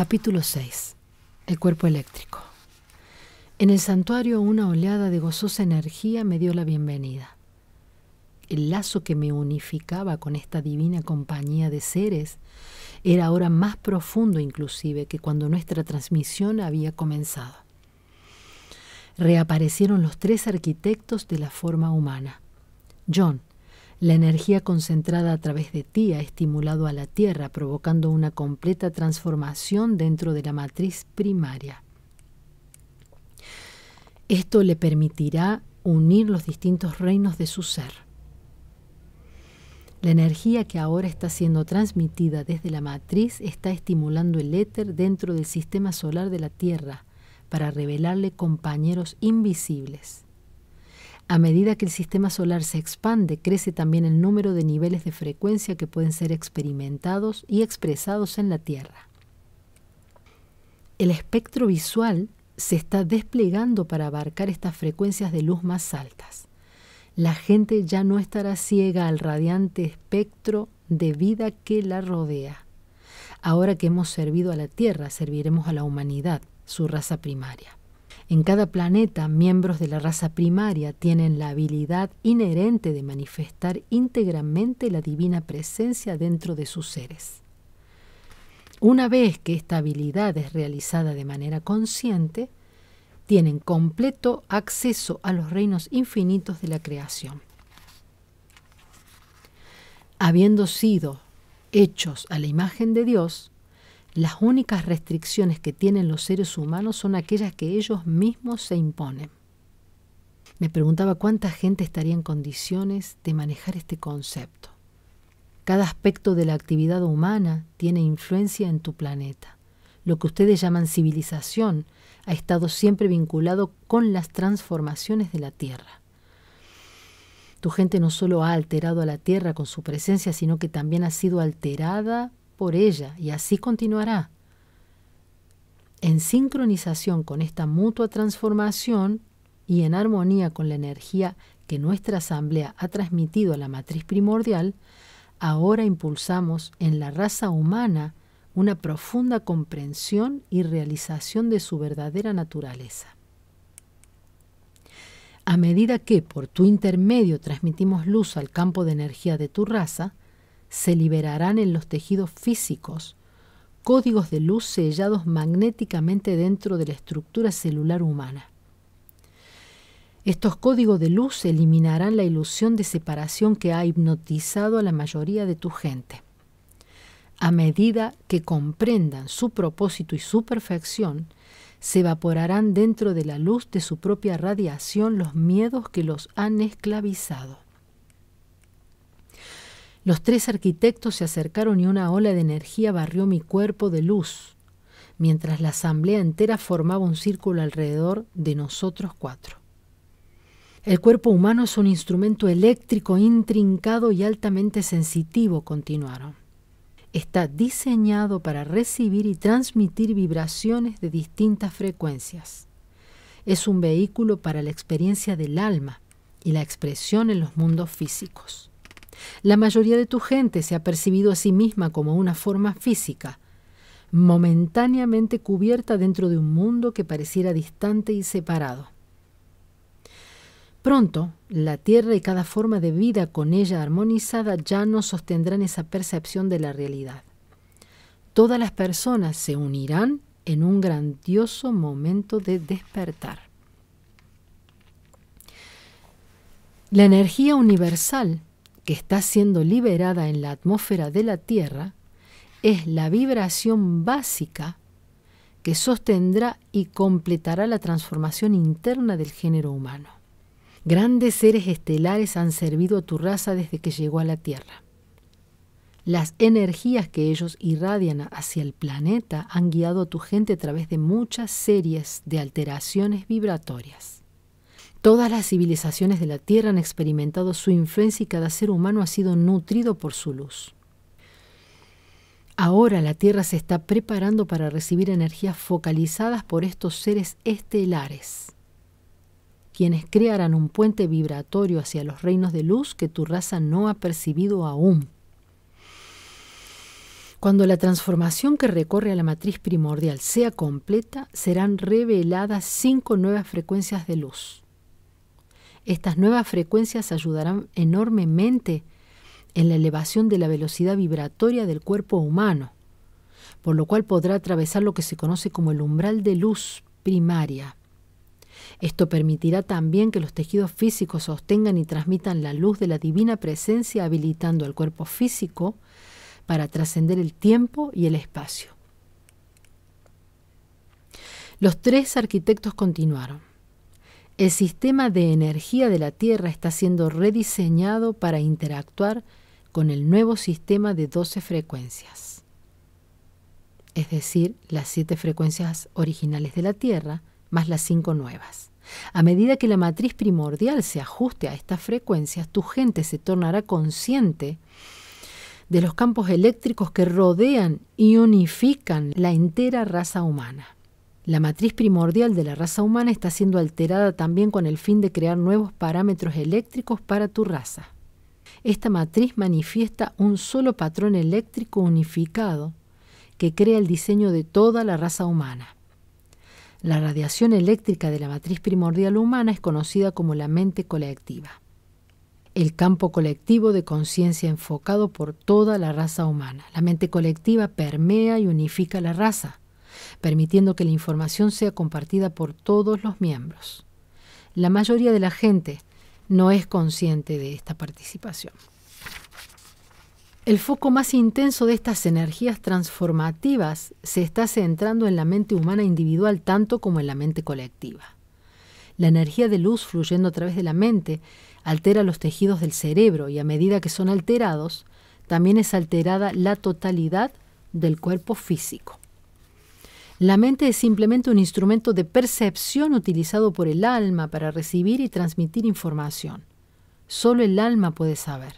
Capítulo 6. El cuerpo eléctrico. En el santuario una oleada de gozosa energía me dio la bienvenida. El lazo que me unificaba con esta divina compañía de seres era ahora más profundo inclusive que cuando nuestra transmisión había comenzado. Reaparecieron los tres arquitectos de la forma humana. John, la energía concentrada a través de ti ha estimulado a la Tierra, provocando una completa transformación dentro de la matriz primaria. Esto le permitirá unir los distintos reinos de su ser. La energía que ahora está siendo transmitida desde la matriz está estimulando el éter dentro del sistema solar de la Tierra para revelarle compañeros invisibles. A medida que el sistema solar se expande, crece también el número de niveles de frecuencia que pueden ser experimentados y expresados en la Tierra. El espectro visual se está desplegando para abarcar estas frecuencias de luz más altas. La gente ya no estará ciega al radiante espectro de vida que la rodea. Ahora que hemos servido a la Tierra, serviremos a la humanidad, su raza primaria. En cada planeta, miembros de la raza primaria tienen la habilidad inherente de manifestar íntegramente la divina presencia dentro de sus seres. Una vez que esta habilidad es realizada de manera consciente, tienen completo acceso a los reinos infinitos de la creación. Habiendo sido hechos a la imagen de Dios, las únicas restricciones que tienen los seres humanos son aquellas que ellos mismos se imponen. Me preguntaba cuánta gente estaría en condiciones de manejar este concepto. Cada aspecto de la actividad humana tiene influencia en tu planeta. Lo que ustedes llaman civilización ha estado siempre vinculado con las transformaciones de la Tierra. Tu gente no solo ha alterado a la Tierra con su presencia, sino que también ha sido alterada por ella y así continuará. En sincronización con esta mutua transformación y en armonía con la energía que nuestra asamblea ha transmitido a la matriz primordial, ahora impulsamos en la raza humana una profunda comprensión y realización de su verdadera naturaleza. A medida que por tu intermedio transmitimos luz al campo de energía de tu raza, se liberarán en los tejidos físicos, códigos de luz sellados magnéticamente dentro de la estructura celular humana. Estos códigos de luz eliminarán la ilusión de separación que ha hipnotizado a la mayoría de tu gente. A medida que comprendan su propósito y su perfección, se evaporarán dentro de la luz de su propia radiación los miedos que los han esclavizado. Los tres arquitectos se acercaron y una ola de energía barrió mi cuerpo de luz, mientras la asamblea entera formaba un círculo alrededor de nosotros cuatro. El cuerpo humano es un instrumento eléctrico intrincado y altamente sensitivo, continuaron. Está diseñado para recibir y transmitir vibraciones de distintas frecuencias. Es un vehículo para la experiencia del alma y la expresión en los mundos físicos. La mayoría de tu gente se ha percibido a sí misma como una forma física, momentáneamente cubierta dentro de un mundo que pareciera distante y separado. Pronto, la Tierra y cada forma de vida con ella armonizada ya no sostendrán esa percepción de la realidad. Todas las personas se unirán en un grandioso momento de despertar. La energía universal que está siendo liberada en la atmósfera de la Tierra es la vibración básica que sostendrá y completará la transformación interna del género humano. Grandes seres estelares han servido a tu raza desde que llegó a la Tierra. Las energías que ellos irradian hacia el planeta han guiado a tu gente a través de muchas series de alteraciones vibratorias. Todas las civilizaciones de la Tierra han experimentado su influencia y cada ser humano ha sido nutrido por su luz. Ahora la Tierra se está preparando para recibir energías focalizadas por estos seres estelares, quienes crearán un puente vibratorio hacia los reinos de luz que tu raza no ha percibido aún. Cuando la transformación que recorre a la matriz primordial sea completa, serán reveladas cinco nuevas frecuencias de luz. Estas nuevas frecuencias ayudarán enormemente en la elevación de la velocidad vibratoria del cuerpo humano, por lo cual podrá atravesar lo que se conoce como el umbral de luz primaria. Esto permitirá también que los tejidos físicos sostengan y transmitan la luz de la divina presencia, habilitando al cuerpo físico para trascender el tiempo y el espacio. Los tres arquitectos continuaron. El sistema de energía de la Tierra está siendo rediseñado para interactuar con el nuevo sistema de 12 frecuencias, es decir, las 7 frecuencias originales de la Tierra más las 5 nuevas. A medida que la matriz primordial se ajuste a estas frecuencias, tu gente se tornará consciente de los campos eléctricos que rodean y unifican la entera raza humana. La matriz primordial de la raza humana está siendo alterada también con el fin de crear nuevos parámetros eléctricos para tu raza. Esta matriz manifiesta un solo patrón eléctrico unificado que crea el diseño de toda la raza humana. La radiación eléctrica de la matriz primordial humana es conocida como la mente colectiva, el campo colectivo de conciencia enfocado por toda la raza humana. La mente colectiva permea y unifica la raza permitiendo que la información sea compartida por todos los miembros. La mayoría de la gente no es consciente de esta participación. El foco más intenso de estas energías transformativas se está centrando en la mente humana individual tanto como en la mente colectiva. La energía de luz fluyendo a través de la mente altera los tejidos del cerebro y a medida que son alterados, también es alterada la totalidad del cuerpo físico. La mente es simplemente un instrumento de percepción utilizado por el alma para recibir y transmitir información. Solo el alma puede saber.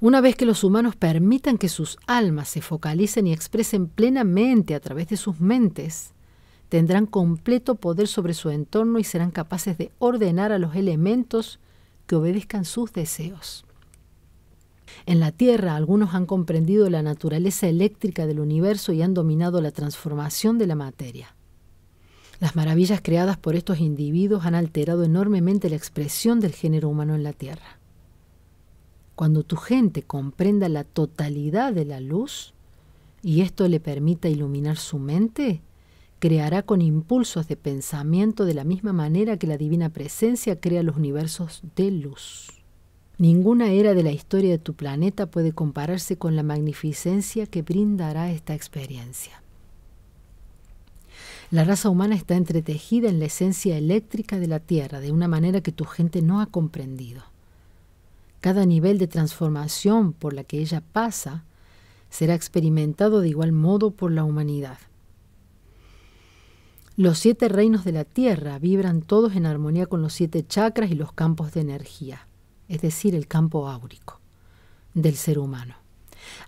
Una vez que los humanos permitan que sus almas se focalicen y expresen plenamente a través de sus mentes, tendrán completo poder sobre su entorno y serán capaces de ordenar a los elementos que obedezcan sus deseos. En la Tierra algunos han comprendido la naturaleza eléctrica del universo y han dominado la transformación de la materia. Las maravillas creadas por estos individuos han alterado enormemente la expresión del género humano en la Tierra. Cuando tu gente comprenda la totalidad de la luz y esto le permita iluminar su mente, creará con impulsos de pensamiento de la misma manera que la divina presencia crea los universos de luz. Ninguna era de la historia de tu planeta puede compararse con la magnificencia que brindará esta experiencia. La raza humana está entretejida en la esencia eléctrica de la Tierra de una manera que tu gente no ha comprendido. Cada nivel de transformación por la que ella pasa será experimentado de igual modo por la humanidad. Los siete reinos de la Tierra vibran todos en armonía con los siete chakras y los campos de energía es decir, el campo áurico del ser humano.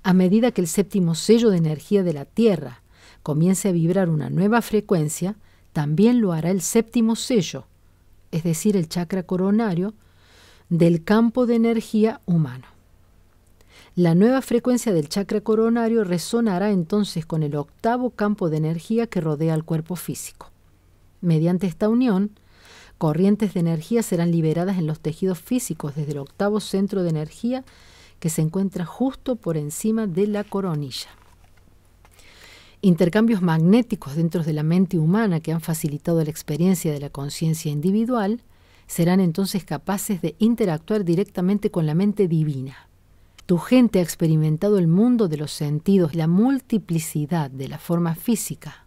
A medida que el séptimo sello de energía de la Tierra comience a vibrar una nueva frecuencia, también lo hará el séptimo sello, es decir, el chakra coronario, del campo de energía humano. La nueva frecuencia del chakra coronario resonará entonces con el octavo campo de energía que rodea al cuerpo físico. Mediante esta unión, corrientes de energía serán liberadas en los tejidos físicos desde el octavo centro de energía que se encuentra justo por encima de la coronilla. Intercambios magnéticos dentro de la mente humana que han facilitado la experiencia de la conciencia individual serán entonces capaces de interactuar directamente con la mente divina. Tu gente ha experimentado el mundo de los sentidos la multiplicidad de la forma física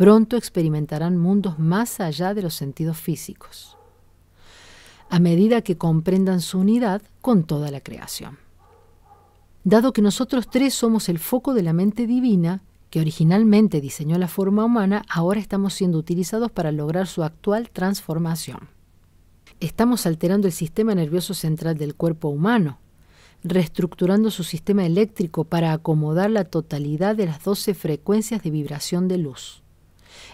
Pronto experimentarán mundos más allá de los sentidos físicos, a medida que comprendan su unidad con toda la creación. Dado que nosotros tres somos el foco de la mente divina, que originalmente diseñó la forma humana, ahora estamos siendo utilizados para lograr su actual transformación. Estamos alterando el sistema nervioso central del cuerpo humano, reestructurando su sistema eléctrico para acomodar la totalidad de las 12 frecuencias de vibración de luz.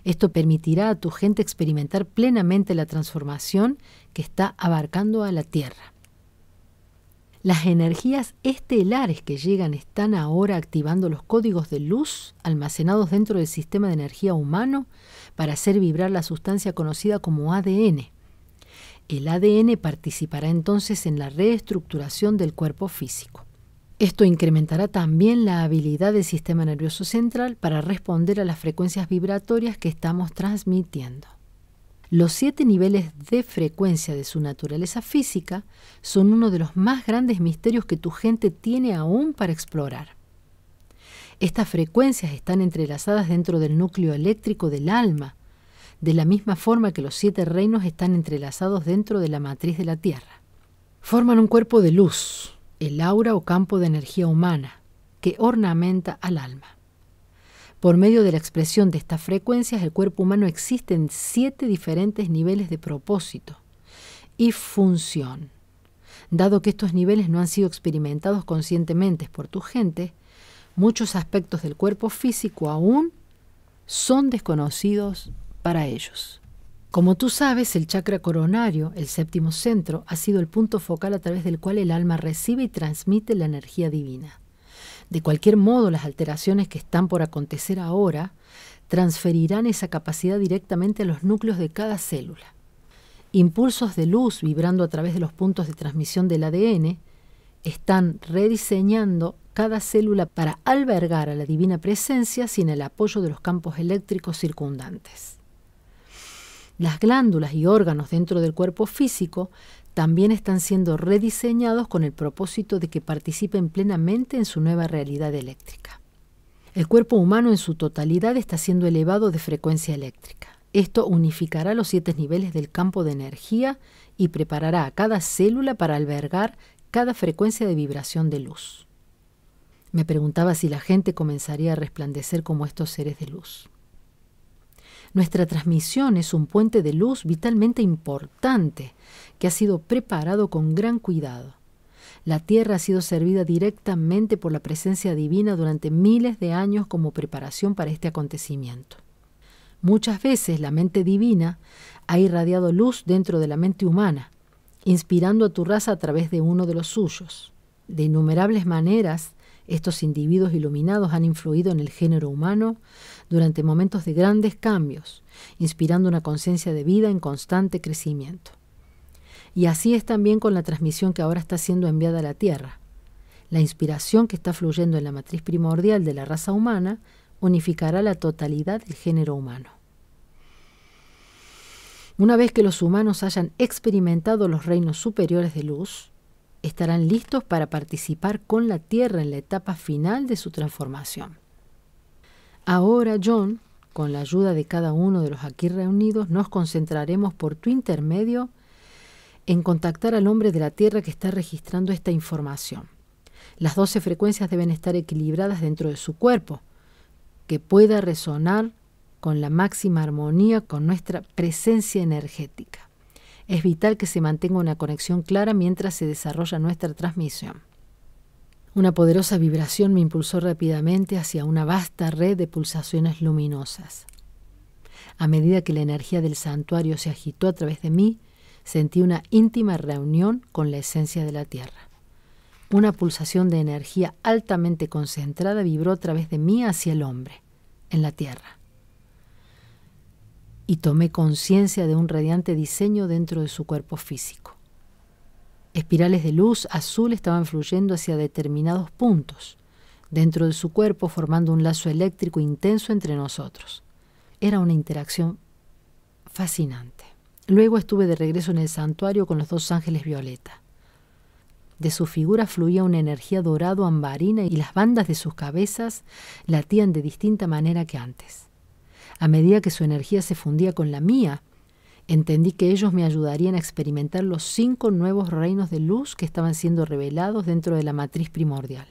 Esto permitirá a tu gente experimentar plenamente la transformación que está abarcando a la Tierra. Las energías estelares que llegan están ahora activando los códigos de luz almacenados dentro del sistema de energía humano para hacer vibrar la sustancia conocida como ADN. El ADN participará entonces en la reestructuración del cuerpo físico. Esto incrementará también la habilidad del sistema nervioso central para responder a las frecuencias vibratorias que estamos transmitiendo. Los siete niveles de frecuencia de su naturaleza física son uno de los más grandes misterios que tu gente tiene aún para explorar. Estas frecuencias están entrelazadas dentro del núcleo eléctrico del alma, de la misma forma que los siete reinos están entrelazados dentro de la matriz de la Tierra. Forman un cuerpo de luz, el aura o campo de energía humana que ornamenta al alma. Por medio de la expresión de estas frecuencias, el cuerpo humano existe en siete diferentes niveles de propósito y función. Dado que estos niveles no han sido experimentados conscientemente por tu gente, muchos aspectos del cuerpo físico aún son desconocidos para ellos. Como tú sabes, el chakra coronario, el séptimo centro, ha sido el punto focal a través del cual el alma recibe y transmite la energía divina. De cualquier modo, las alteraciones que están por acontecer ahora transferirán esa capacidad directamente a los núcleos de cada célula. Impulsos de luz vibrando a través de los puntos de transmisión del ADN están rediseñando cada célula para albergar a la divina presencia sin el apoyo de los campos eléctricos circundantes. Las glándulas y órganos dentro del cuerpo físico también están siendo rediseñados con el propósito de que participen plenamente en su nueva realidad eléctrica. El cuerpo humano en su totalidad está siendo elevado de frecuencia eléctrica. Esto unificará los siete niveles del campo de energía y preparará a cada célula para albergar cada frecuencia de vibración de luz. Me preguntaba si la gente comenzaría a resplandecer como estos seres de luz. Nuestra transmisión es un puente de luz vitalmente importante que ha sido preparado con gran cuidado. La tierra ha sido servida directamente por la presencia divina durante miles de años como preparación para este acontecimiento. Muchas veces la mente divina ha irradiado luz dentro de la mente humana, inspirando a tu raza a través de uno de los suyos. De innumerables maneras, estos individuos iluminados han influido en el género humano durante momentos de grandes cambios, inspirando una conciencia de vida en constante crecimiento. Y así es también con la transmisión que ahora está siendo enviada a la Tierra. La inspiración que está fluyendo en la matriz primordial de la raza humana unificará la totalidad del género humano. Una vez que los humanos hayan experimentado los reinos superiores de luz, estarán listos para participar con la Tierra en la etapa final de su transformación. Ahora, John, con la ayuda de cada uno de los aquí reunidos, nos concentraremos por tu intermedio en contactar al hombre de la Tierra que está registrando esta información. Las 12 frecuencias deben estar equilibradas dentro de su cuerpo, que pueda resonar con la máxima armonía con nuestra presencia energética es vital que se mantenga una conexión clara mientras se desarrolla nuestra transmisión. Una poderosa vibración me impulsó rápidamente hacia una vasta red de pulsaciones luminosas. A medida que la energía del santuario se agitó a través de mí, sentí una íntima reunión con la esencia de la Tierra. Una pulsación de energía altamente concentrada vibró a través de mí hacia el hombre, en la Tierra y tomé conciencia de un radiante diseño dentro de su cuerpo físico. Espirales de luz azul estaban fluyendo hacia determinados puntos dentro de su cuerpo formando un lazo eléctrico intenso entre nosotros. Era una interacción fascinante. Luego estuve de regreso en el santuario con los dos ángeles violeta. De su figura fluía una energía dorado ambarina y las bandas de sus cabezas latían de distinta manera que antes. A medida que su energía se fundía con la mía, entendí que ellos me ayudarían a experimentar los cinco nuevos reinos de luz que estaban siendo revelados dentro de la matriz primordial.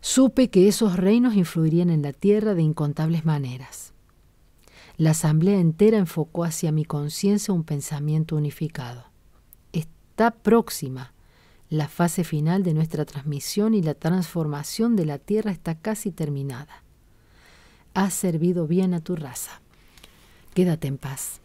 Supe que esos reinos influirían en la Tierra de incontables maneras. La asamblea entera enfocó hacia mi conciencia un pensamiento unificado. Está próxima. La fase final de nuestra transmisión y la transformación de la Tierra está casi terminada has servido bien a tu raza. Quédate en paz.